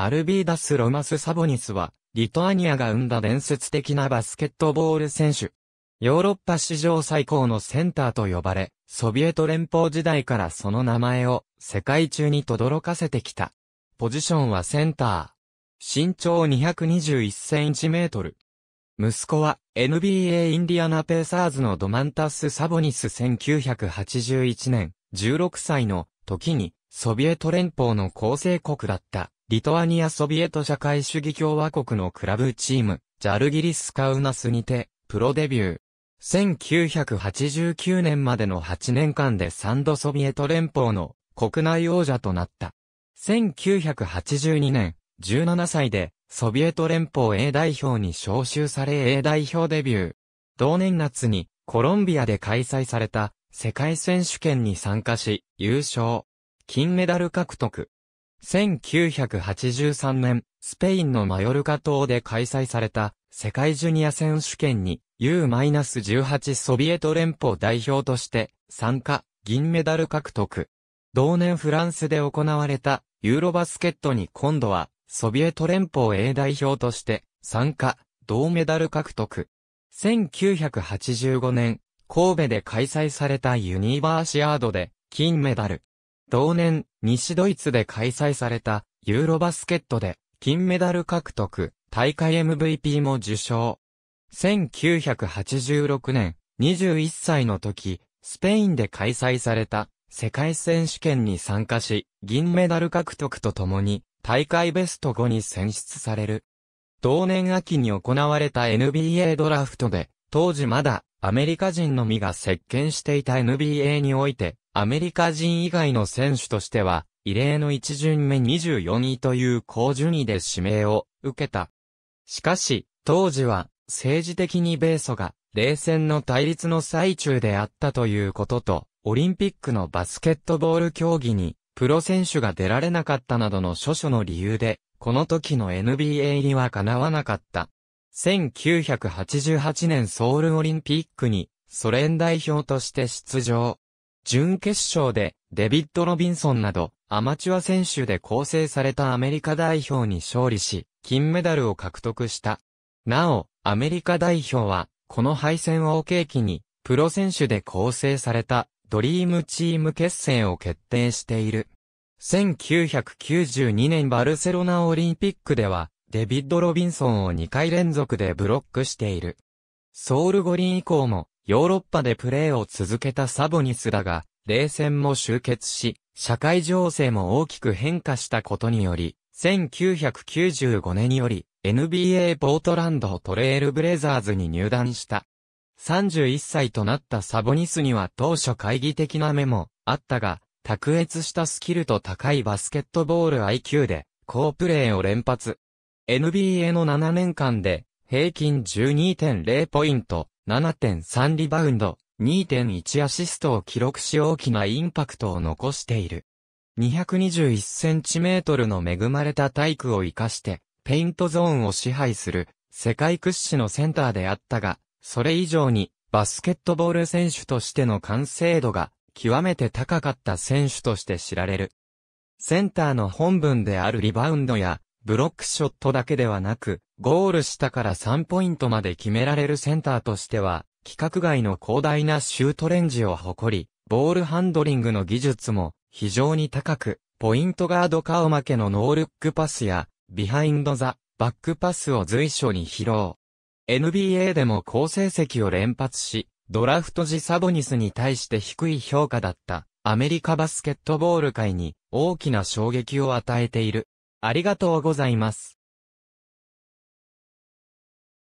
アルビーダス・ロマス・サボニスは、リトアニアが生んだ伝説的なバスケットボール選手。ヨーロッパ史上最高のセンターと呼ばれ、ソビエト連邦時代からその名前を世界中に轟かせてきた。ポジションはセンター。身長221センチメートル。息子は NBA インディアナペーサーズのドマンタス・サボニス1981年16歳の時にソビエト連邦の構成国だった、リトアニアソビエト社会主義共和国のクラブチーム、ジャルギリス・カウナスにて、プロデビュー。1989年までの8年間で3度ソビエト連邦の国内王者となった。1982年、17歳でソビエト連邦 A 代表に招集され A 代表デビュー。同年夏にコロンビアで開催された世界選手権に参加し、優勝。金メダル獲得。1983年、スペインのマヨルカ島で開催された世界ジュニア選手権に U-18 ソビエト連邦代表として参加、銀メダル獲得。同年フランスで行われたユーロバスケットに今度はソビエト連邦 A 代表として参加、銅メダル獲得。1985年、神戸で開催されたユニバーシアードで金メダル。同年、西ドイツで開催された、ユーロバスケットで、金メダル獲得、大会 MVP も受賞。1986年、21歳の時、スペインで開催された、世界選手権に参加し、銀メダル獲得とともに、大会ベスト5に選出される。同年秋に行われた NBA ドラフトで、当時まだアメリカ人のみが席巻していた NBA において、アメリカ人以外の選手としては、異例の1巡目24位という高順位で指名を受けた。しかし、当時は、政治的に米ソが、冷戦の対立の最中であったということと、オリンピックのバスケットボール競技に、プロ選手が出られなかったなどの諸々の理由で、この時の NBA 入りは叶わなかった。1988年ソウルオリンピックに、ソ連代表として出場。準決勝でデビッド・ロビンソンなどアマチュア選手で構成されたアメリカ代表に勝利し、金メダルを獲得した。なお、アメリカ代表は、この敗戦を契機に、プロ選手で構成されたドリームチーム決戦を決定している。1992年バルセロナオリンピックでは、デビッド・ロビンソンを2回連続でブロックしている。ソウル五輪以降も、ヨーロッパでプレーを続けたサボニスだが、冷戦も終結し、社会情勢も大きく変化したことにより、1995年より NBA ポートランドトレールブレザーズに入団した。31歳となったサボニスには当初懐疑的な目もあったが、卓越したスキルと高いバスケットボール IQ で、好プレーを連発。NBA の7年間で、平均12.0ポイント、7.3リバウンド、2.1アシストを記録し大きなインパクトを残している。2 2 1トルの恵まれた体育を生かして、ペイントゾーンを支配する、世界屈指のセンターであったが、それ以上に、バスケットボール選手としての完成度が、極めて高かった選手として知られる。センターの本文であるリバウンドや、ブロックショットだけではなく、ゴール下から3ポイントまで決められるセンターとしては、規格外の広大なシュートレンジを誇り、ボールハンドリングの技術も非常に高く、ポイントガード顔負けのノールックパスや、ビハインドザ、バックパスを随所に披露。NBA でも好成績を連発し、ドラフト時サボニスに対して低い評価だった、アメリカバスケットボール界に大きな衝撃を与えている。ありがとうございます。